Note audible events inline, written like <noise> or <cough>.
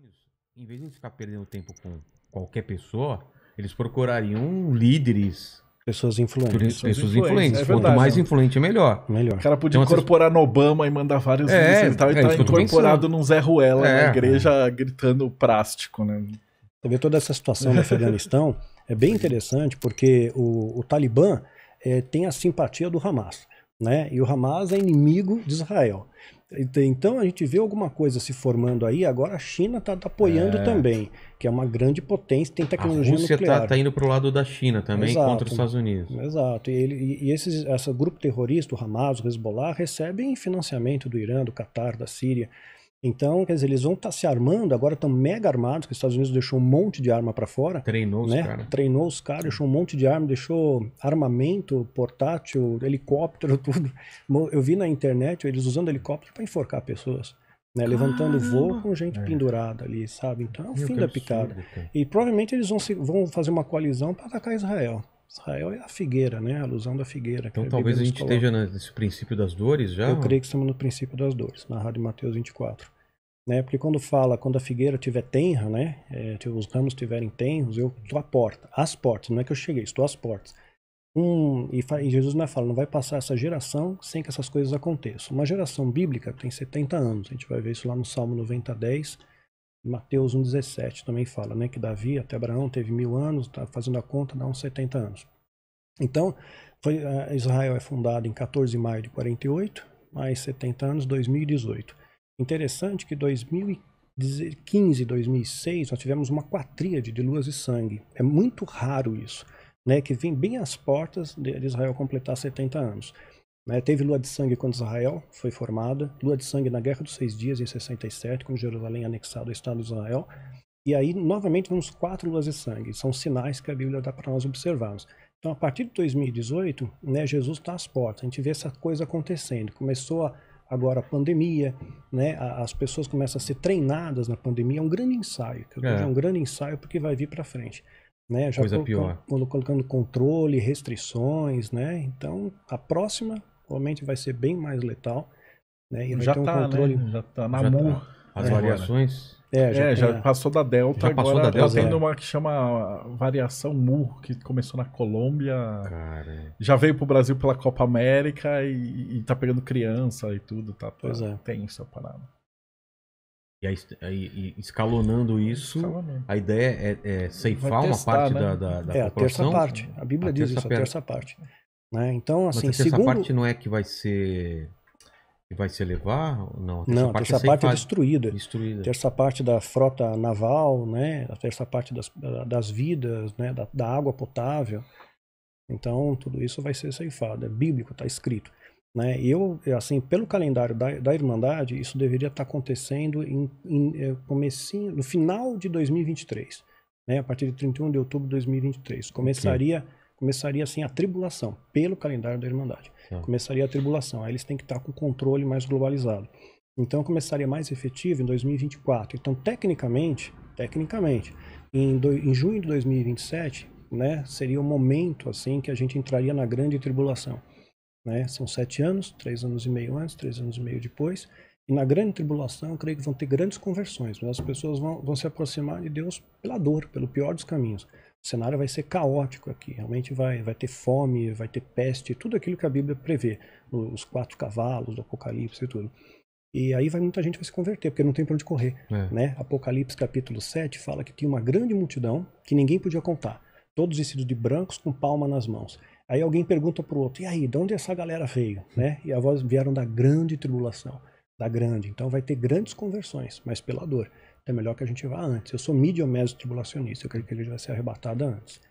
demônios, em vez de ficar perdendo tempo com qualquer pessoa, eles procurariam líderes. Pessoas influentes. Pessoas influentes. É verdade, Quanto mais influente, melhor. Melhor. O cara podia então, incorporar vocês... no Obama e mandar vários é, e tal, tá, é, e tá incorporado num Zé Ruela é, na igreja gritando prástico, né? Você vê toda essa situação no Afeganistão, é bem interessante porque o, o Talibã é, tem a simpatia do Hamas né? E o Hamas é inimigo de Israel. Então, então a gente vê alguma coisa se formando aí, agora a China está tá apoiando é. também, que é uma grande potência, tem tecnologia tá, nuclear. A Rússia está tá indo para o lado da China também, Exato. contra os Estados Unidos. Exato, e, ele, e esses, esse grupo terrorista, o Hamas, o Hezbollah, recebem financiamento do Irã, do Catar, da Síria, então, quer dizer, eles vão estar tá se armando, agora estão mega armados, que os Estados Unidos deixou um monte de arma para fora. Treinou né? os caras. Treinou os caras, deixou um monte de arma, deixou armamento, portátil, helicóptero, <laughs> tudo. Eu vi na internet eles usando helicóptero para enforcar pessoas. Né, levantando voo com gente é. pendurada ali, sabe? Então é o Meu fim da picada. Absurdo, e provavelmente eles vão, se, vão fazer uma coalizão para atacar Israel. Israel é a figueira, né? A alusão da figueira. Então é talvez a, a gente coloca. esteja nesse princípio das dores já? Eu ou? creio que estamos no princípio das dores, narrado em Mateus 24. Né? Porque quando fala, quando a figueira tiver tenra, né? É, os ramos tiverem tenros, eu estou à porta, às portas, não é que eu cheguei, estou às portas. Um, e, e Jesus não é fala, não vai passar essa geração sem que essas coisas aconteçam. Uma geração bíblica tem 70 anos, a gente vai ver isso lá no Salmo 90, 10 Mateus 1,17 também fala, né? Que Davi até Abraão teve mil anos, tá fazendo a conta, dá uns 70 anos. Então, foi, ah, Israel é fundado em 14 de maio de 48, mais 70 anos, 2018. Interessante que 2015, 2006, nós tivemos uma quatríade de luas e sangue. É muito raro isso, né? Que vem bem às portas de Israel completar 70 anos. Né? Teve lua de sangue quando Israel foi formada, lua de sangue na Guerra dos Seis Dias, em 67, com Jerusalém anexado ao Estado de Israel. E aí, novamente, vemos quatro luas de sangue. São sinais que a Bíblia dá para nós observarmos. Então, a partir de 2018, né, Jesus está às portas. A gente vê essa coisa acontecendo. Começou a, agora a pandemia, né, a, as pessoas começam a ser treinadas na pandemia. É um grande ensaio. É. é um grande ensaio porque vai vir para frente né? Já Coisa colocando, pior. colocando controle, restrições, né? Então, a próxima provavelmente vai ser bem mais letal, né? E já vai tá, um controle... né? Já tá na já mão. Tá. As é, variações. É, já, é, já passou da Delta. Já passou agora da tá Delta. Tá tendo é. uma que chama variação Mu, que começou na Colômbia. Cara. Já veio pro Brasil pela Copa América e, e tá pegando criança e tudo, tá? tá pois é. Tem essa parada. E aí, escalonando isso, Escalonando. a ideia é, é ceifar testar, uma parte né? da, da, da é, população? É, a terça parte. A Bíblia a diz isso, a terça parte. Né? Então, assim, Mas a assim, terça segundo... parte não é que vai ser... Que vai se elevar? Não, a terça não, parte, terça é, parte é, é destruída. destruída. Terça parte da frota naval, né? a terça parte das, das vidas, né? da, da água potável. Então, tudo isso vai ser ceifado. É bíblico, está escrito. Né? E eu, assim, pelo calendário da, da Irmandade, isso deveria estar tá acontecendo em, em é, comecinho, no final de 2023, né? a partir de 31 de outubro de 2023. Começaria, okay. começaria assim, a tribulação, pelo calendário da Irmandade. Ah. Começaria a tribulação, aí eles têm que estar tá com controle mais globalizado. Então, começaria mais efetivo em 2024. Então, tecnicamente, tecnicamente, em, do, em junho de 2027, né, seria o momento assim que a gente entraria na grande tribulação. Né? São sete anos, três anos e meio antes, três anos e meio depois. E na grande tribulação, eu creio que vão ter grandes conversões, mas as pessoas vão, vão se aproximar de Deus pela dor, pelo pior dos caminhos. O cenário vai ser caótico aqui, realmente vai, vai ter fome, vai ter peste, tudo aquilo que a Bíblia prevê, os quatro cavalos do Apocalipse e tudo. E aí vai, muita gente vai se converter, porque não tem para onde correr. É. Né? Apocalipse capítulo 7 fala que tinha uma grande multidão que ninguém podia contar, todos vestidos de brancos com palma nas mãos. Aí alguém pergunta para o outro, e aí, de onde essa galera veio? Né? E a voz vieram da grande tribulação, da grande. Então vai ter grandes conversões, mas pela dor. Então é melhor que a gente vá antes. Eu sou mídia meso tribulacionista, eu creio que ele vai ser arrebatado antes.